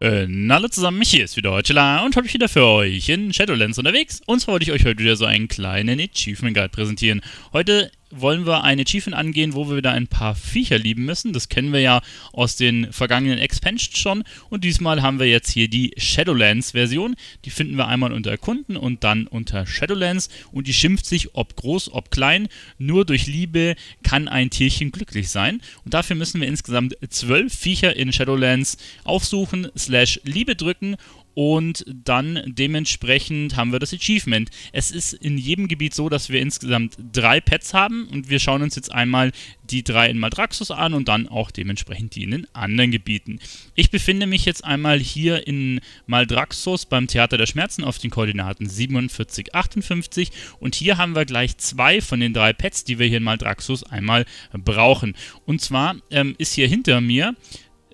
Äh, hallo zusammen, hier ist wieder heute und heute wieder für euch in Shadowlands unterwegs. Und zwar wollte ich euch heute wieder so einen kleinen Achievement Guide präsentieren. Heute wollen wir ein Achievement angehen, wo wir wieder ein paar Viecher lieben müssen. Das kennen wir ja aus den vergangenen Expansions schon. Und diesmal haben wir jetzt hier die Shadowlands-Version. Die finden wir einmal unter Erkunden und dann unter Shadowlands. Und die schimpft sich, ob groß, ob klein. Nur durch Liebe kann ein Tierchen glücklich sein. Und dafür müssen wir insgesamt zwölf Viecher in Shadowlands aufsuchen, slash Liebe drücken und dann dementsprechend haben wir das Achievement. Es ist in jedem Gebiet so, dass wir insgesamt drei Pets haben und wir schauen uns jetzt einmal die drei in Maldraxxus an und dann auch dementsprechend die in den anderen Gebieten. Ich befinde mich jetzt einmal hier in Maldraxus beim Theater der Schmerzen auf den Koordinaten 47, 58 und hier haben wir gleich zwei von den drei Pets, die wir hier in Maldraxus einmal brauchen. Und zwar ähm, ist hier hinter mir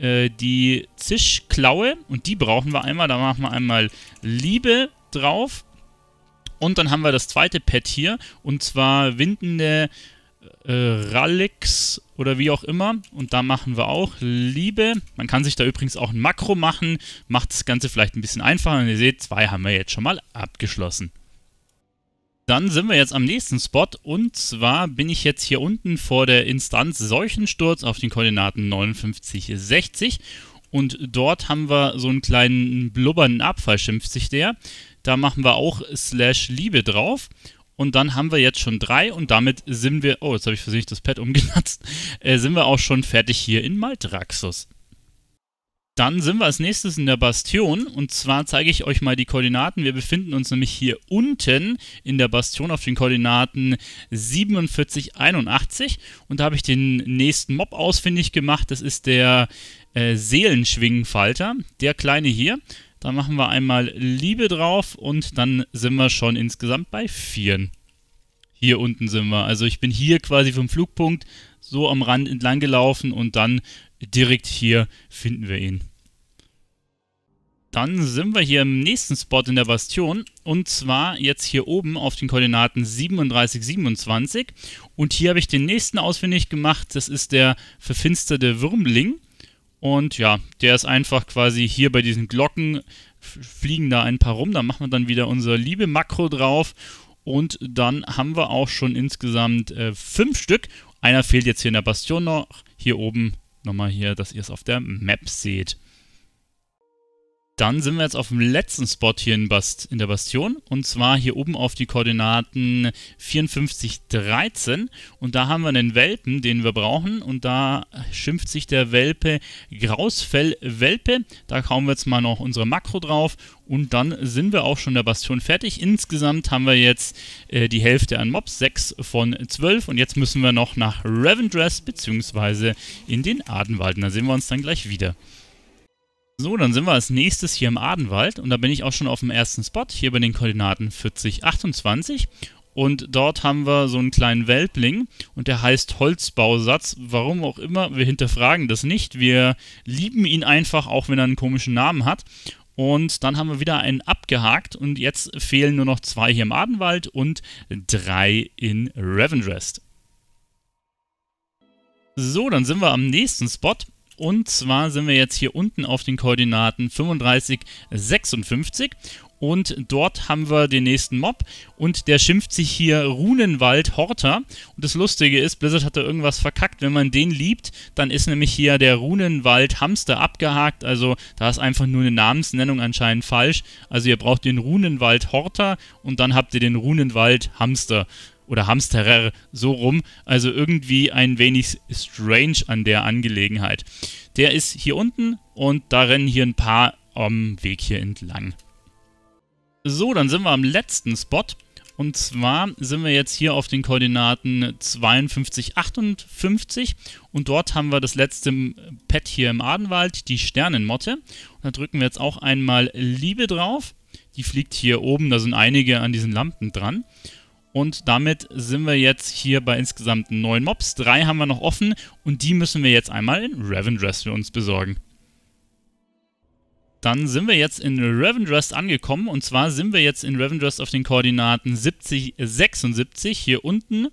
äh, die Zischklaue. Und die brauchen wir einmal. Da machen wir einmal Liebe drauf. Und dann haben wir das zweite Pad hier. Und zwar windende äh, Rallix oder wie auch immer. Und da machen wir auch Liebe. Man kann sich da übrigens auch ein Makro machen. Macht das Ganze vielleicht ein bisschen einfacher. Und ihr seht, zwei haben wir jetzt schon mal abgeschlossen. Dann sind wir jetzt am nächsten Spot und zwar bin ich jetzt hier unten vor der Instanz Seuchensturz auf den Koordinaten 59, 60 und dort haben wir so einen kleinen blubbernden Abfall, schimpft sich der. Da machen wir auch Slash Liebe drauf und dann haben wir jetzt schon drei und damit sind wir, oh jetzt habe ich versehentlich das Pad umgenutzt, äh, sind wir auch schon fertig hier in Maltraxus. Dann sind wir als nächstes in der Bastion und zwar zeige ich euch mal die Koordinaten. Wir befinden uns nämlich hier unten in der Bastion auf den Koordinaten 47, 81 und da habe ich den nächsten Mob ausfindig gemacht. Das ist der äh, Seelenschwingenfalter, der kleine hier. Da machen wir einmal Liebe drauf und dann sind wir schon insgesamt bei 4. Hier unten sind wir. Also ich bin hier quasi vom Flugpunkt so am Rand entlang gelaufen und dann direkt hier finden wir ihn. Dann sind wir hier im nächsten Spot in der Bastion und zwar jetzt hier oben auf den Koordinaten 37, 27 und hier habe ich den nächsten ausfindig gemacht, das ist der verfinsterte Würmling und ja, der ist einfach quasi hier bei diesen Glocken, fliegen da ein paar rum, da machen wir dann wieder unser liebe Makro drauf und dann haben wir auch schon insgesamt äh, fünf Stück. Einer fehlt jetzt hier in der Bastion noch, hier oben nochmal hier, dass ihr es auf der Map seht. Dann sind wir jetzt auf dem letzten Spot hier in, Bast in der Bastion und zwar hier oben auf die Koordinaten 54,13 und da haben wir einen Welpen, den wir brauchen und da schimpft sich der Welpe Grausfell-Welpe. Da kauen wir jetzt mal noch unsere Makro drauf und dann sind wir auch schon der Bastion fertig. Insgesamt haben wir jetzt äh, die Hälfte an Mobs, 6 von 12 und jetzt müssen wir noch nach Ravendress bzw. in den Adenwald. Da sehen wir uns dann gleich wieder. So, dann sind wir als nächstes hier im Adenwald und da bin ich auch schon auf dem ersten Spot, hier bei den Koordinaten 40, 28. Und dort haben wir so einen kleinen Welbling und der heißt Holzbausatz. Warum auch immer, wir hinterfragen das nicht. Wir lieben ihn einfach, auch wenn er einen komischen Namen hat. Und dann haben wir wieder einen abgehakt und jetzt fehlen nur noch zwei hier im Adenwald und drei in Ravendrest. So, dann sind wir am nächsten Spot und zwar sind wir jetzt hier unten auf den Koordinaten 35, 56 und dort haben wir den nächsten Mob und der schimpft sich hier Runenwald Horter. Und das Lustige ist, Blizzard hat da irgendwas verkackt. Wenn man den liebt, dann ist nämlich hier der Runenwald Hamster abgehakt. Also da ist einfach nur eine Namensnennung anscheinend falsch. Also ihr braucht den Runenwald Horter und dann habt ihr den Runenwald Hamster oder Hamsterer so rum. Also irgendwie ein wenig strange an der Angelegenheit. Der ist hier unten und da rennen hier ein paar am Weg hier entlang. So, dann sind wir am letzten Spot. Und zwar sind wir jetzt hier auf den Koordinaten 52, 58 und dort haben wir das letzte Pad hier im Adenwald, die Sternenmotte. Und da drücken wir jetzt auch einmal Liebe drauf. Die fliegt hier oben, da sind einige an diesen Lampen dran. Und damit sind wir jetzt hier bei insgesamt neun Mobs. Drei haben wir noch offen und die müssen wir jetzt einmal in Ravendress für uns besorgen. Dann sind wir jetzt in Ravendress angekommen und zwar sind wir jetzt in Ravendress auf den Koordinaten 70, 76 hier unten.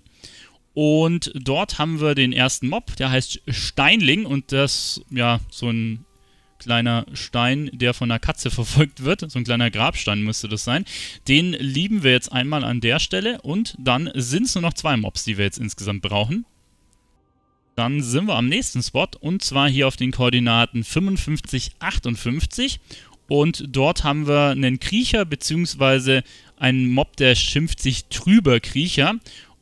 Und dort haben wir den ersten Mob, der heißt Steinling und das, ja, so ein kleiner Stein, der von einer Katze verfolgt wird. So ein kleiner Grabstein müsste das sein. Den lieben wir jetzt einmal an der Stelle und dann sind es nur noch zwei Mobs, die wir jetzt insgesamt brauchen. Dann sind wir am nächsten Spot und zwar hier auf den Koordinaten 55, 58 und dort haben wir einen Kriecher beziehungsweise einen Mob, der schimpft sich Trüber Kriecher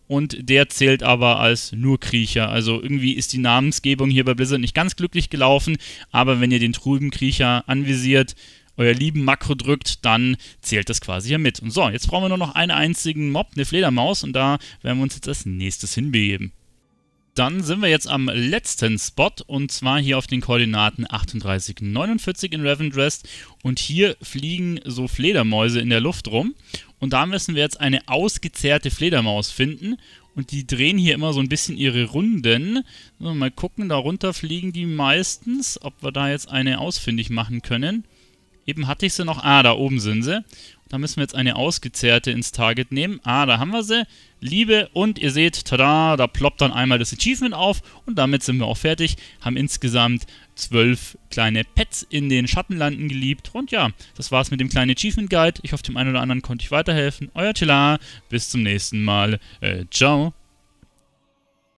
und der zählt aber als nur Kriecher. Also irgendwie ist die Namensgebung hier bei Blizzard nicht ganz glücklich gelaufen, aber wenn ihr den trüben Kriecher anvisiert, euer lieben Makro drückt, dann zählt das quasi hier mit. Und so, jetzt brauchen wir nur noch einen einzigen Mob, eine Fledermaus und da werden wir uns jetzt als nächstes hinbegeben dann sind wir jetzt am letzten Spot und zwar hier auf den Koordinaten 38, 49 in Ravendrest und hier fliegen so Fledermäuse in der Luft rum und da müssen wir jetzt eine ausgezehrte Fledermaus finden und die drehen hier immer so ein bisschen ihre Runden. mal gucken, darunter fliegen die meistens, ob wir da jetzt eine ausfindig machen können. Eben hatte ich sie noch. Ah, da oben sind sie. Da müssen wir jetzt eine ausgezehrte ins Target nehmen. Ah, da haben wir sie. Liebe und ihr seht, tada, da ploppt dann einmal das Achievement auf und damit sind wir auch fertig. Haben insgesamt zwölf kleine Pets in den Schattenlanden geliebt. Und ja, das war's mit dem kleinen Achievement Guide. Ich hoffe, dem einen oder anderen konnte ich weiterhelfen. Euer Chilla, bis zum nächsten Mal. Äh, ciao.